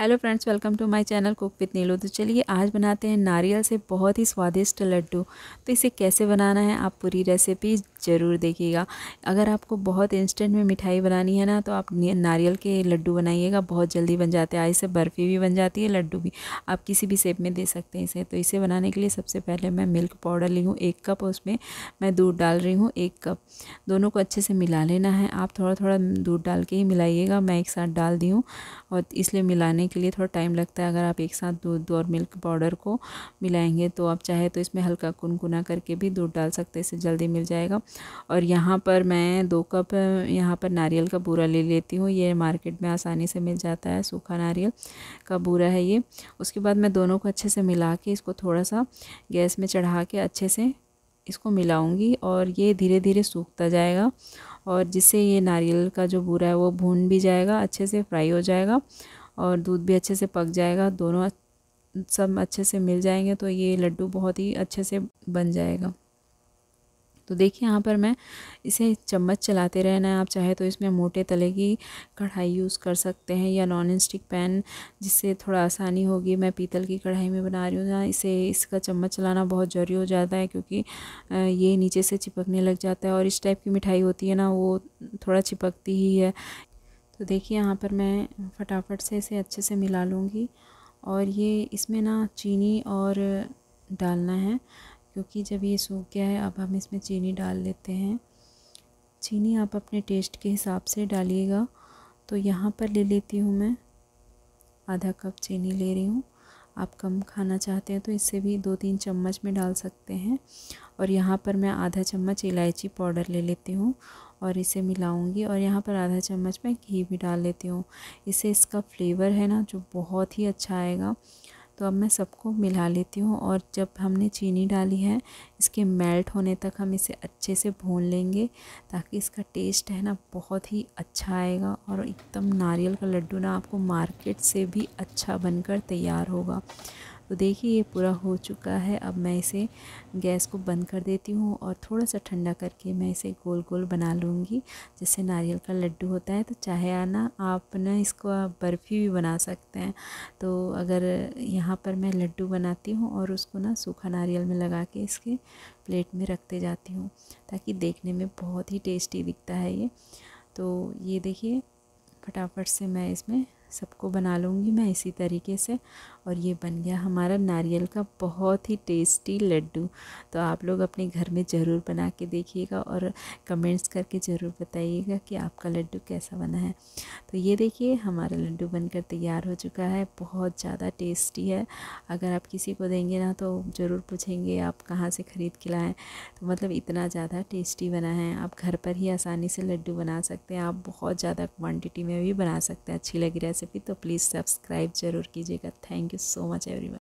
hello friends welcome to my channel cook with Neelu तो चलिए आज बनाते हैं नारियल से बहुत ही स्वादिष्ट लड्डू तो इसे कैसे बनाना है आप पूरी रेसिपी ज़रूर देखिएगा अगर आपको बहुत इंस्टेंट में मिठाई बनानी है ना तो आप नारियल के लड्डू बनाइएगा बहुत जल्दी बन जाते हैं इसे बर्फ़ी भी बन जाती है लड्डू भी आप किसी भी सेप में दे सकते हैं इसे तो इसे बनाने के लिए सबसे पहले मैं मिल्क पाउडर ली हूँ एक कप उसमें मैं दूध डाल रही हूँ एक कप दोनों को अच्छे से मिला लेना है आप थोड़ा थोड़ा दूध डाल के ही मिलाइएगा मैं एक साथ डाल दी हूँ और इसलिए मिलाने के लिए थोड़ा टाइम लगता है अगर आप एक साथ दूध और मिल्क पाउडर को मिलाएँगे तो आप चाहे तो इसमें हल्का कुनकुना करके भी दूध डाल सकते हैं इसे जल्दी मिल जाएगा और यहाँ पर मैं दो कप यहाँ पर नारियल का बूरा ले लेती हूँ ये मार्केट में आसानी से मिल जाता है सूखा नारियल का बूरा है ये उसके बाद मैं दोनों को अच्छे से मिला के इसको थोड़ा सा गैस में चढ़ा के अच्छे से इसको मिलाऊंगी और ये धीरे धीरे सूखता जाएगा और जिससे ये नारियल का जो बूरा है वो भून भी जाएगा अच्छे से फ्राई हो जाएगा और दूध भी अच्छे से पक जाएगा दोनों सब अच्छे से मिल जाएंगे तो ये लड्डू बहुत ही अच्छे से बन जाएगा तो देखिए यहाँ पर मैं इसे चम्मच चलाते रहना है आप चाहे तो इसमें मोटे तले की कढ़ाई यूज़ कर सकते हैं या नॉन स्टिक पैन जिससे थोड़ा आसानी होगी मैं पीतल की कढ़ाई में बना रही हूँ ना इसे इसका चम्मच चलाना बहुत ज़रूरी हो जाता है क्योंकि ये नीचे से चिपकने लग जाता है और इस टाइप की मिठाई होती है ना वो थोड़ा चिपकती ही है तो देखिए यहाँ पर मैं फटाफट से इसे अच्छे से मिला लूँगी और ये इसमें ना चीनी और डालना है क्योंकि जब ये सूख गया है अब हम इसमें चीनी डाल लेते हैं चीनी आप अपने टेस्ट के हिसाब से डालिएगा तो यहाँ पर ले लेती हूँ मैं आधा कप चीनी ले रही हूँ आप कम खाना चाहते हैं तो इससे भी दो तीन चम्मच में डाल सकते हैं और यहाँ पर मैं आधा चम्मच इलायची पाउडर ले लेती हूँ और इसे मिलाऊंगी और यहाँ पर आधा चम्मच मैं घी भी डाल लेती हूँ इससे इसका फ्लेवर है ना जो बहुत ही अच्छा आएगा तो अब मैं सबको मिला लेती हूँ और जब हमने चीनी डाली है इसके मेल्ट होने तक हम इसे अच्छे से भून लेंगे ताकि इसका टेस्ट है ना बहुत ही अच्छा आएगा और एकदम नारियल का लड्डू ना आपको मार्केट से भी अच्छा बनकर तैयार होगा तो देखिए ये पूरा हो चुका है अब मैं इसे गैस को बंद कर देती हूँ और थोड़ा सा ठंडा करके मैं इसे गोल गोल बना लूँगी जैसे नारियल का लड्डू होता है तो चाहे आना आप ना इसको बर्फ़ी भी बना सकते हैं तो अगर यहाँ पर मैं लड्डू बनाती हूँ और उसको ना सूखा नारियल में लगा के इसके प्लेट में रखते जाती हूँ ताकि देखने में बहुत ही टेस्टी दिखता है ये तो ये देखिए फटाफट से मैं इसमें सबको बना लूँगी मैं इसी तरीके से और ये बन गया हमारा नारियल का बहुत ही टेस्टी लड्डू तो आप लोग अपने घर में ज़रूर बना के देखिएगा और कमेंट्स करके ज़रूर बताइएगा कि आपका लड्डू कैसा बना है तो ये देखिए हमारा लड्डू बनकर तैयार हो चुका है बहुत ज़्यादा टेस्टी है अगर आप किसी को देंगे ना तो ज़रूर पूछेंगे आप कहाँ से ख़रीद के लाएँ तो मतलब इतना ज़्यादा टेस्टी बना है आप घर पर ही आसानी से लड्डू बना सकते हैं आप बहुत ज़्यादा क्वान्टिटी में भी बना सकते हैं अच्छी लगी रही रेसिपी तो प्लीज़ सब्सक्राइब ज़रूर कीजिएगा thank you so much every